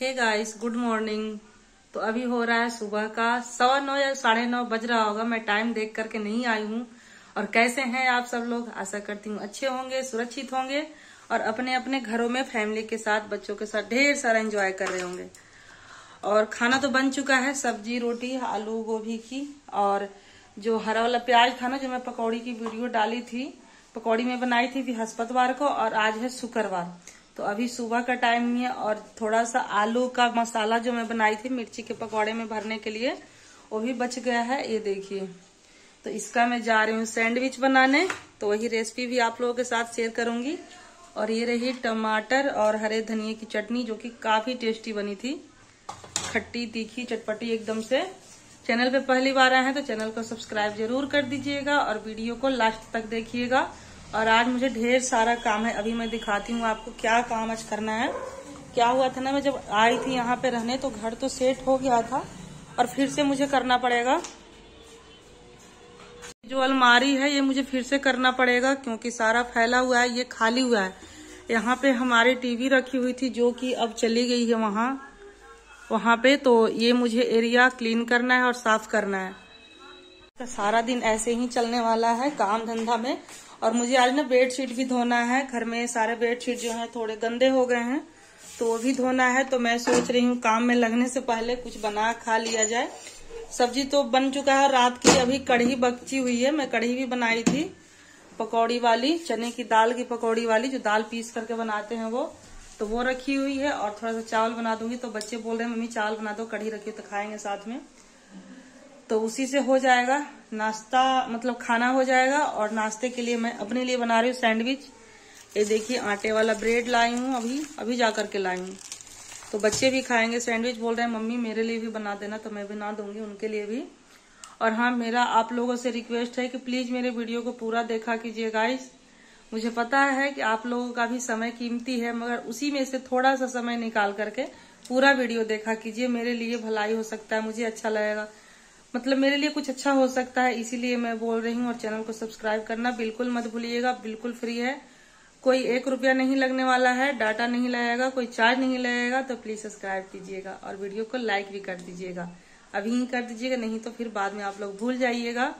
hey guys good morning तो अभी हो रहा है सुबह का सवा नौ या साढ़े नौ बज रहा होगा मैं टाइम देख करके नहीं आई हूँ और कैसे हैं आप सब लोग आशा करती हूँ अच्छे होंगे सुरक्षित होंगे और अपने अपने घरों में फैमिली के साथ बच्चों के साथ ढेर सारा एंजॉय कर रहे होंगे और खाना तो बन चुका है सब्जी रोटी आलू गोभी की और जो हरा वाला प्याज था ना जो मैं पकौड़ी की वीडियो डाली थी पकौड़ी में बनाई थी हस्पतवार को और आज है शुक्रवार तो अभी सुबह का टाइम है और थोड़ा सा आलू का मसाला जो मैं बनाई थी मिर्ची के पकौड़े में भरने के लिए वो भी बच गया है ये देखिए तो इसका मैं जा रही हूँ सैंडविच बनाने तो वही रेसिपी भी आप लोगों के साथ शेयर करूंगी और ये रही टमाटर और हरे धनिए की चटनी जो कि काफी टेस्टी बनी थी खट्टी तीखी चटपटी एकदम से चैनल पे पहली बार आए हैं तो चैनल को सब्सक्राइब जरूर कर दीजिएगा और वीडियो को लास्ट तक देखिएगा और आज मुझे ढेर सारा काम है अभी मैं दिखाती हूँ आपको क्या काम आज करना है क्या हुआ था ना मैं जब आई थी यहाँ पे रहने तो घर तो सेट हो गया था और फिर से मुझे करना पड़ेगा जो अलमारी है ये मुझे फिर से करना पड़ेगा क्योंकि सारा फैला हुआ है ये खाली हुआ है यहाँ पे हमारी टीवी रखी हुई थी जो कि अब चली गई है वहाँ वहाँ पे तो ये मुझे एरिया क्लीन करना है और साफ करना है सारा दिन ऐसे ही चलने वाला है काम धंधा में और मुझे आज ना बेडशीट भी धोना है घर में सारे बेडशीट जो है थोड़े गंदे हो गए हैं तो वो भी धोना है तो मैं सोच रही हूँ काम में लगने से पहले कुछ बना खा लिया जाए सब्जी तो बन चुका है रात की अभी कढ़ी बची हुई है मैं कढ़ी भी बनाई थी पकौड़ी वाली चने की दाल की पकौड़ी वाली जो दाल पीस करके बनाते हैं वो तो वो रखी हुई है और थोड़ा सा चावल बना दूंगी तो बच्चे बोल रहे हैं मम्मी चावल बना दो कढ़ी रखी तो खाएंगे साथ में तो उसी से हो जाएगा नाश्ता मतलब खाना हो जाएगा और नाश्ते के लिए मैं अपने लिए बना रही हूँ सैंडविच ये देखिए आटे वाला ब्रेड लाई हूँ अभी अभी जा करके लाई हूँ तो बच्चे भी खाएंगे सैंडविच बोल रहे हैं मम्मी मेरे लिए भी बना देना तो मैं बना दूंगी उनके लिए भी और हाँ मेरा आप लोगों से रिक्वेस्ट है कि प्लीज मेरे वीडियो को पूरा देखा कीजिए गाइस मुझे पता है कि आप लोगों का भी समय कीमती है मगर उसी में से थोड़ा सा समय निकाल करके पूरा वीडियो देखा कीजिए मेरे लिए भलाई हो सकता है मुझे अच्छा लगेगा मतलब मेरे लिए कुछ अच्छा हो सकता है इसीलिए मैं बोल रही हूँ और चैनल को सब्सक्राइब करना बिल्कुल मत भूलिएगा बिल्कुल फ्री है कोई एक रुपया नहीं लगने वाला है डाटा नहीं लगेगा कोई चार्ज नहीं लगेगा तो प्लीज सब्सक्राइब कीजिएगा और वीडियो को लाइक भी कर दीजिएगा अभी ही कर दीजिएगा नहीं तो फिर बाद में आप लोग भूल जाइएगा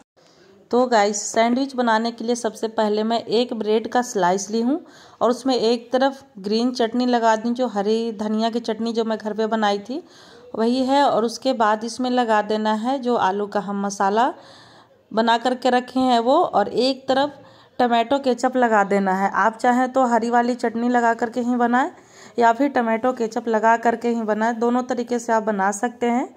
तो गाइस सैंडविच बनाने के लिए सबसे पहले मैं एक ब्रेड का स्लाइस ली हूँ और उसमें एक तरफ ग्रीन चटनी लगा दी जो हरी धनिया की चटनी जो मैं घर पे बनाई थी वही है और उसके बाद इसमें लगा देना है जो आलू का हम मसाला बना करके रखे हैं वो और एक तरफ टमाटो केचप लगा देना है आप चाहें तो हरी वाली चटनी लगा करके ही बनाएं या फिर टमाटो केचप लगा करके ही बनाएं दोनों तरीके से आप बना सकते हैं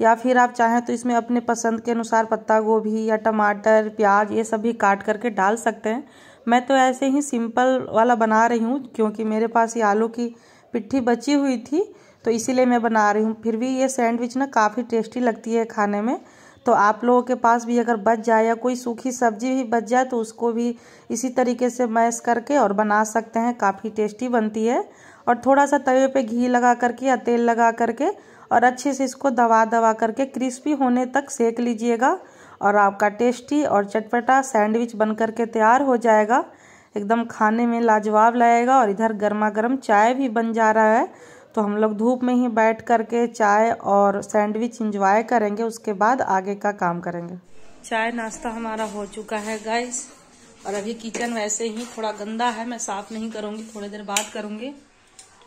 या फिर आप चाहें तो इसमें अपने पसंद के अनुसार पत्ता गोभी या टमाटर प्याज ये सब भी काट करके डाल सकते हैं मैं तो ऐसे ही सिंपल वाला बना रही हूँ क्योंकि मेरे पास ये आलू की पिट्ठी बची हुई थी तो इसीलिए मैं बना रही हूँ फिर भी ये सैंडविच ना काफ़ी टेस्टी लगती है खाने में तो आप लोगों के पास भी अगर बच जाए या कोई सूखी सब्जी भी बच जाए तो उसको भी इसी तरीके से मैश करके और बना सकते हैं काफ़ी टेस्टी बनती है और थोड़ा सा तवे पे घी लगा करके या तेल लगा करके और अच्छे से इसको दबा दबा करके क्रिस्पी होने तक सेक लीजिएगा और आपका टेस्टी और चटपटा सैंडविच बन करके तैयार हो जाएगा एकदम खाने में लाजवाब लगेगा और इधर गर्मा गर्म चाय भी बन जा रहा है तो हम लोग धूप में ही बैठ करके चाय और सैंडविच इंजॉय करेंगे उसके बाद आगे का काम करेंगे चाय नाश्ता हमारा हो चुका है गाइस और अभी किचन वैसे ही थोड़ा गंदा है मैं साफ नहीं करूंगी थोड़ी देर बाद करूंगी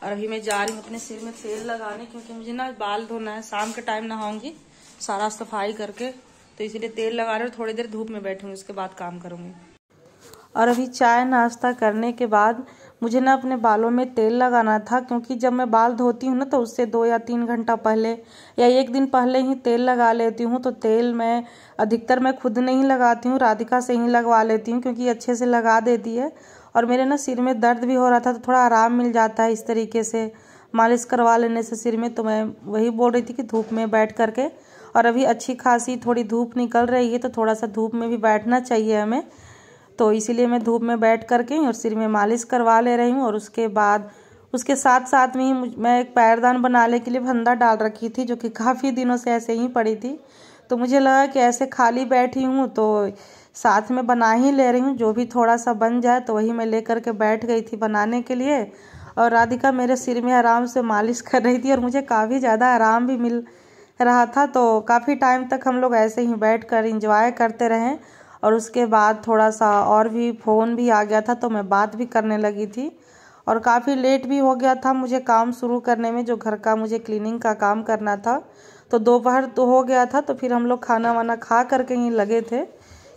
और अभी मैं जा रही हूँ अपने सिर में तेल लगाने क्योंकि मुझे ना बाल धोना है शाम के टाइम नहाऊंगी सारा सफाई करके तो इसीलिए तेल लगा रहे थोड़ी देर धूप में बैठूंगी उसके बाद काम करूंगी और अभी चाय नाश्ता करने के बाद मुझे ना अपने बालों में तेल लगाना था क्योंकि जब मैं बाल धोती हूँ ना तो उससे दो या तीन घंटा पहले या एक दिन पहले ही तेल लगा लेती हूँ तो तेल मैं अधिकतर मैं खुद नहीं लगाती हूँ राधिका से ही लगवा लेती हूँ क्योंकि अच्छे से लगा देती है और मेरे ना सिर में दर्द भी हो रहा था तो थोड़ा आराम मिल जाता है इस तरीके से मालिश करवा लेने से सिर में तो मैं वही बोल रही थी कि धूप में बैठ करके और अभी अच्छी खासी थोड़ी धूप निकल रही है तो थोड़ा सा धूप में भी बैठना चाहिए हमें तो इसीलिए मैं धूप में बैठ कर के और सिर में मालिश करवा ले रही हूँ और उसके बाद उसके साथ साथ में ही मैं एक पैरदान बनाने के लिए फंदा डाल रखी थी जो कि काफ़ी दिनों से ऐसे ही पड़ी थी तो मुझे लगा कि ऐसे खाली बैठी हूँ तो साथ में बना ही ले रही हूँ जो भी थोड़ा सा बन जाए तो वही मैं ले करके बैठ गई थी बनाने के लिए और राधिका मेरे सिर में आराम से मालिश कर रही थी और मुझे काफ़ी ज़्यादा आराम भी मिल रहा था तो काफ़ी टाइम तक हम लोग ऐसे ही बैठ कर इंजॉय करते रहें और उसके बाद थोड़ा सा और भी फ़ोन भी आ गया था तो मैं बात भी करने लगी थी और काफ़ी लेट भी हो गया था मुझे काम शुरू करने में जो घर का मुझे क्लीनिंग का काम करना था तो दोपहर तो हो गया था तो फिर हम लोग खाना वाना खा करके ही लगे थे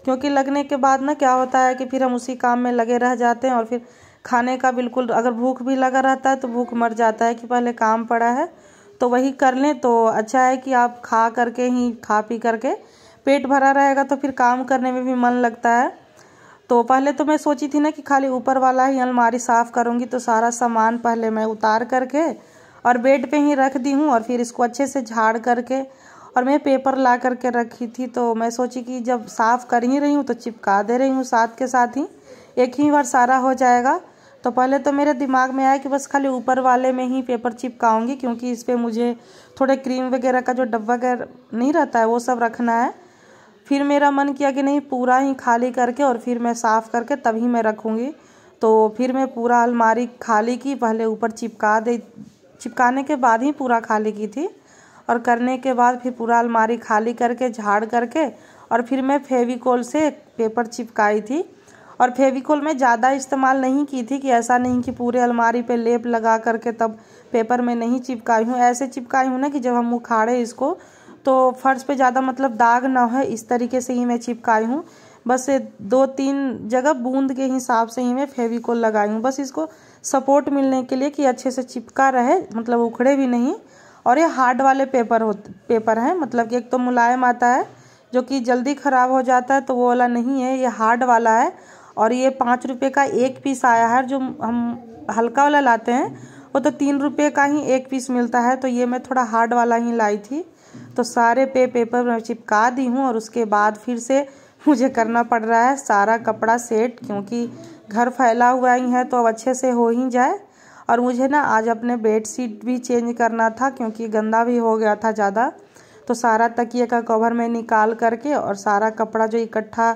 क्योंकि लगने के बाद ना क्या होता है कि फिर हम उसी काम में लगे रह जाते हैं और फिर खाने का बिल्कुल अगर भूख भी लगा रहता है तो भूख मर जाता है कि पहले काम पड़ा है तो वही कर लें तो अच्छा है कि आप खा करके ही खा पी करके पेट भरा रहेगा तो फिर काम करने में भी मन लगता है तो पहले तो मैं सोची थी ना कि खाली ऊपर वाला ही अलमारी साफ़ करूँगी तो सारा सामान पहले मैं उतार करके और बेड पे ही रख दी हूँ और फिर इसको अच्छे से झाड़ करके और मैं पेपर ला करके रखी थी तो मैं सोची कि जब साफ़ कर ही रही हूँ तो चिपका दे रही हूँ साथ के साथ ही एक ही बार सारा हो जाएगा तो पहले तो मेरे दिमाग में आया कि बस खाली ऊपर वाले में ही पेपर चिपकाऊंगी क्योंकि इस पर मुझे थोड़े क्रीम वगैरह का जो डब्बा वगैरह नहीं रहता है वो सब रखना है फिर मेरा मन किया कि नहीं पूरा ही खाली करके और फिर मैं साफ़ करके तभी मैं रखूँगी तो फिर मैं पूरा अलमारी खाली की पहले ऊपर चिपका दे चिपकाने के बाद ही पूरा खाली की थी और करने के बाद फिर पूरा अलमारी खाली करके झाड़ करके और फिर मैं फेविकोल से पेपर चिपकाई थी और फेविकोल में ज़्यादा इस्तेमाल नहीं की थी कि ऐसा नहीं कि पूरे अलमारी पे लेप लगा करके तब पेपर में नहीं चिपकाई हूँ ऐसे चिपकाई हूँ ना कि जब हम उखाड़े इसको तो फर्श पे ज़्यादा मतलब दाग ना हो इस तरीके से ही मैं चिपकाई हूँ बस दो तीन जगह बूंद के हिसाब से ही मैं फेविकोल लगाई हूँ बस इसको सपोर्ट मिलने के लिए कि अच्छे से चिपका रहे मतलब उखड़े भी नहीं और ये हार्ड वाले पेपर हो पेपर हैं मतलब कि एक तो मुलायम आता है जो कि जल्दी ख़राब हो जाता है तो वो वाला नहीं है ये हार्ड वाला है और ये पाँच रुपये का एक पीस आया है जो हम हल्का वाला लाते हैं वो तो तीन रुपये का ही एक पीस मिलता है तो ये मैं थोड़ा हार्ड वाला ही लाई थी तो सारे पे पेपर में चिपका दी हूँ और उसके बाद फिर से मुझे करना पड़ रहा है सारा कपड़ा सेट क्योंकि घर फैला हुआ ही है तो अब अच्छे से हो ही जाए और मुझे ना आज अपने बेड शीट भी चेंज करना था क्योंकि गंदा भी हो गया था ज़्यादा तो सारा तकिए का कवर मैं निकाल करके और सारा कपड़ा जो इकट्ठा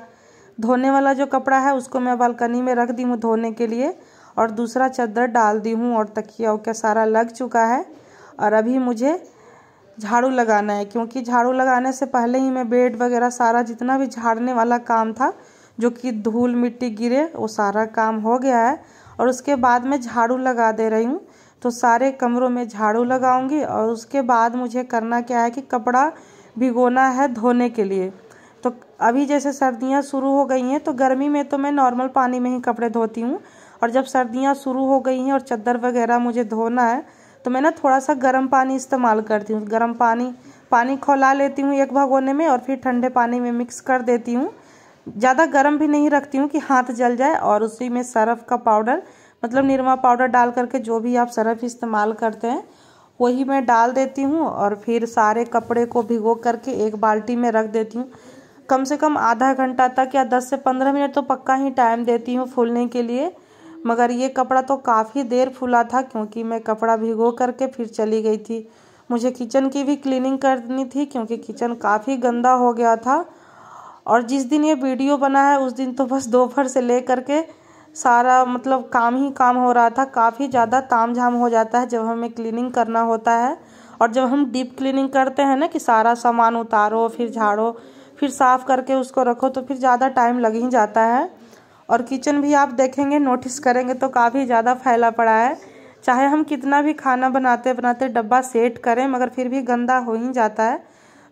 धोने वाला जो कपड़ा है उसको मैं बालकनी में रख दी हूँ धोने के लिए और दूसरा चादर डाल दी हूँ और तकिया ओके सारा लग चुका है और अभी मुझे झाड़ू लगाना है क्योंकि झाड़ू लगाने से पहले ही मैं बेड वगैरह सारा जितना भी झाड़ने वाला काम था जो कि धूल मिट्टी गिरे वो सारा काम हो गया है और उसके बाद मैं झाड़ू लगा दे रही हूँ तो सारे कमरों में झाड़ू लगाऊंगी और उसके बाद मुझे करना क्या है कि कपड़ा भिगोना है धोने के लिए तो अभी जैसे सर्दियाँ शुरू हो गई हैं तो गर्मी में तो मैं नॉर्मल पानी में ही कपड़े धोती हूँ और जब सर्दियाँ शुरू हो गई हैं और चद्दर वगैरह मुझे धोना है तो मैं ना थोड़ा सा गर्म पानी इस्तेमाल करती हूँ गर्म पानी पानी खोला लेती हूँ एक भगोने में और फिर ठंडे पानी में मिक्स कर देती हूँ ज़्यादा गर्म भी नहीं रखती हूँ कि हाथ जल जाए और उसी में सरफ का पाउडर मतलब निरमा पाउडर डाल करके जो भी आप सरफ इस्तेमाल करते हैं वही मैं डाल देती हूँ और फिर सारे कपड़े को भिगो करके एक बाल्टी में रख देती हूँ कम से कम आधा घंटा तक या दस से पंद्रह मिनट तो पक्का ही टाइम देती हूँ फूलने के लिए मगर ये कपड़ा तो काफ़ी देर फूला था क्योंकि मैं कपड़ा भिगो करके फिर चली गई थी मुझे किचन की भी क्लीनिंग करनी थी क्योंकि किचन काफ़ी गंदा हो गया था और जिस दिन ये वीडियो बना है उस दिन तो बस दोपहर से ले करके सारा मतलब काम ही काम हो रहा था काफ़ी ज़्यादा ताम झाम हो जाता है जब हमें क्लीनिंग करना होता है और जब हम डीप क्लीनिंग करते हैं ना कि सारा सामान उतारो फिर झाड़ो फिर साफ़ करके उसको रखो तो फिर ज़्यादा टाइम लग ही जाता है और किचन भी आप देखेंगे नोटिस करेंगे तो काफ़ी ज़्यादा फैला पड़ा है चाहे हम कितना भी खाना बनाते बनाते डब्बा सेट करें मगर फिर भी गंदा हो ही जाता है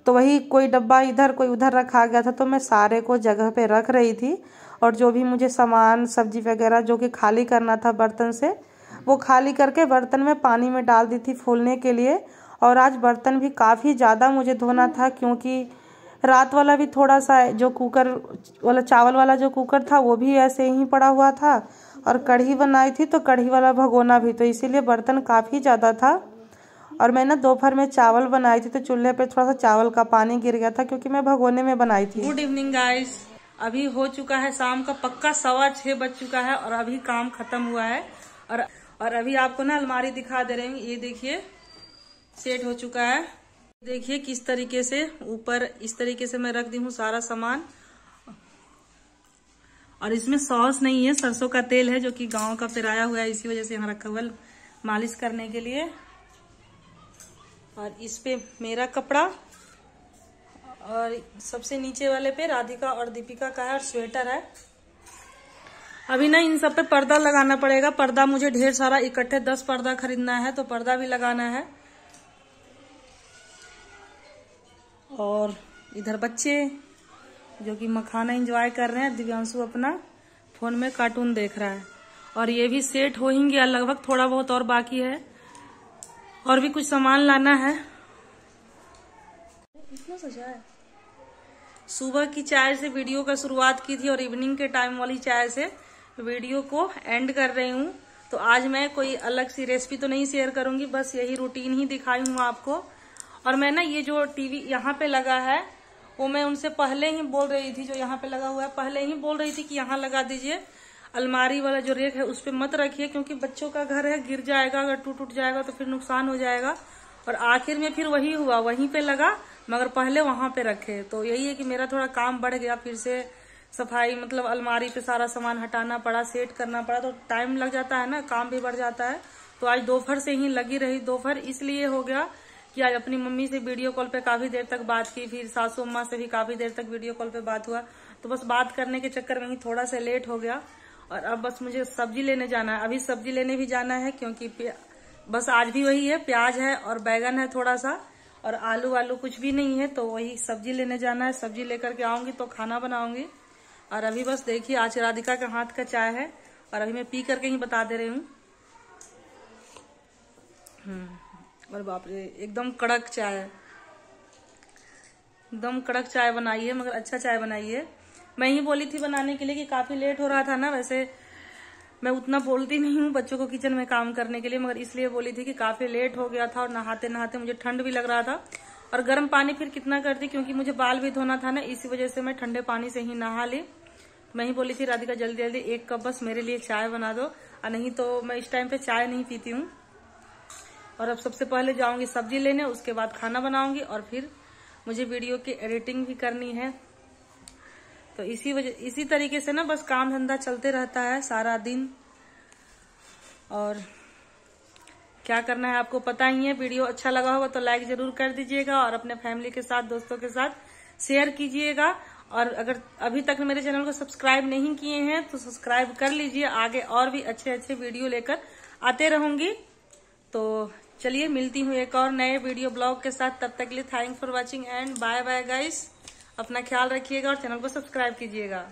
तो वही कोई डब्बा इधर कोई उधर रखा गया था तो मैं सारे को जगह पे रख रही थी और जो भी मुझे सामान सब्जी वगैरह जो कि खाली करना था बर्तन से वो खाली करके बर्तन में पानी में डाल दी थी फूलने के लिए और आज बर्तन भी काफ़ी ज़्यादा मुझे धोना था क्योंकि रात वाला भी थोड़ा सा जो कुकर वाला चावल वाला जो कुकर था वो भी ऐसे ही पड़ा हुआ था और कढ़ी बनाई थी तो कढ़ी वाला भगोना भी तो इसीलिए बर्तन काफ़ी ज़्यादा था और मैं ना दोपहर में चावल बनाई थी तो चूल्हे पे थोड़ा सा चावल का पानी गिर गया था क्योंकि मैं भगोने में बनाई थी गुड इवनिंग गाइस अभी हो चुका है शाम का पक्का सवा छह बज चुका है और अभी काम खत्म हुआ है और और अभी आपको ना अलमारी दिखा दे रहे हैं ये देखिए सेट हो चुका है देखिए किस तरीके से ऊपर इस तरीके से मैं रख दी हूँ सारा सामान और इसमें सॉस नहीं है सरसों का तेल है जो कि गांव का फिराया हुआ है इसी वजह से यहाँ रखा हुआ मालिश करने के लिए और इस पे मेरा कपड़ा और सबसे नीचे वाले पे राधिका और दीपिका का है और स्वेटर है अभी ना इन सब पे पर्दा लगाना पड़ेगा पर्दा मुझे ढेर सारा इकट्ठे दस पर्दा खरीदना है तो पर्दा भी लगाना है और इधर बच्चे जो कि मखाना एंजॉय कर रहे हैं दिव्यांशु अपना फोन में कार्टून देख रहा है और ये भी सेट हो ही गया लगभग थोड़ा बहुत और बाकी है और भी कुछ सामान लाना है सुबह की चाय से वीडियो का शुरुआत की थी और इवनिंग के टाइम वाली चाय से वीडियो को एंड कर रही हूँ तो आज मैं कोई अलग सी रेसिपी तो नहीं शेयर करूंगी बस यही रूटीन ही दिखाई हूँ आपको और मैं ना ये जो टीवी यहाँ पे लगा है वो मैं उनसे पहले ही बोल रही थी जो यहाँ पे लगा हुआ है पहले ही बोल रही थी कि यहाँ लगा दीजिए अलमारी वाला जो रेख है उस पर मत रखिए क्योंकि बच्चों का घर है गिर जाएगा अगर टूट टूट जाएगा तो फिर नुकसान हो जाएगा और आखिर में फिर वही हुआ वहीं पे लगा मगर पहले वहां पे रखे तो यही है कि मेरा थोड़ा काम बढ़ गया फिर से सफाई मतलब अलमारी पे सारा सामान हटाना पड़ा सेट करना पड़ा तो टाइम लग जाता है ना काम भी बढ़ जाता है तो आज दोपहर से ही लगी रही दोपहर इसलिए हो गया कि आज अपनी मम्मी से वीडियो कॉल पे काफी देर तक बात की फिर सासू अम्मा से भी काफी देर तक वीडियो कॉल पे बात हुआ तो बस बात करने के चक्कर में ही थोड़ा सा लेट हो गया और अब बस मुझे सब्जी लेने जाना है अभी सब्जी लेने भी जाना है क्योंकि बस आज भी वही है प्याज है और बैगन है थोड़ा सा और आलू वालू कुछ भी नहीं है तो वही सब्जी लेने जाना है सब्जी लेकर के आऊंगी तो खाना बनाऊंगी और अभी बस देखिए आज राधिका के हाथ का चाय है और अभी मैं पी करके ही बता दे रही हूँ हम्म और बाप रे एकदम कड़क चाय एकदम कड़क चाय बनाई है मगर अच्छा चाय बनाई है मैं ही बोली थी बनाने के लिए कि काफ़ी लेट हो रहा था ना वैसे मैं उतना बोलती नहीं हूँ बच्चों को किचन में काम करने के लिए मगर इसलिए बोली थी कि काफ़ी लेट हो गया था और नहाते नहाते मुझे ठंड भी लग रहा था और गर्म पानी फिर कितना करती क्योंकि मुझे बाल भी धोना था ना इसी वजह से मैं ठंडे पानी से ही नहा ली मैं ही बोली थी राधिका जल्दी जल्दी एक कप बस मेरे लिए चाय बना दो और नहीं तो मैं इस टाइम पे चाय नहीं पीती हूँ और अब सबसे पहले जाऊंगी सब्जी लेने उसके बाद खाना बनाऊंगी और फिर मुझे वीडियो की एडिटिंग भी करनी है तो इसी वजह इसी तरीके से ना बस काम धंधा चलते रहता है सारा दिन और क्या करना है आपको पता ही है वीडियो अच्छा लगा होगा तो लाइक जरूर कर दीजिएगा और अपने फैमिली के साथ दोस्तों के साथ शेयर कीजिएगा और अगर अभी तक मेरे चैनल को सब्सक्राइब नहीं किए हैं तो सब्सक्राइब कर लीजिए आगे और भी अच्छे अच्छे वीडियो लेकर आते रहूंगी तो चलिए मिलती हूँ एक और नए वीडियो ब्लॉग के साथ तब तक के लिए thank for watching and bye bye guys अपना ख्याल रखिएगा और चैनल को सब्सक्राइब कीजिएगा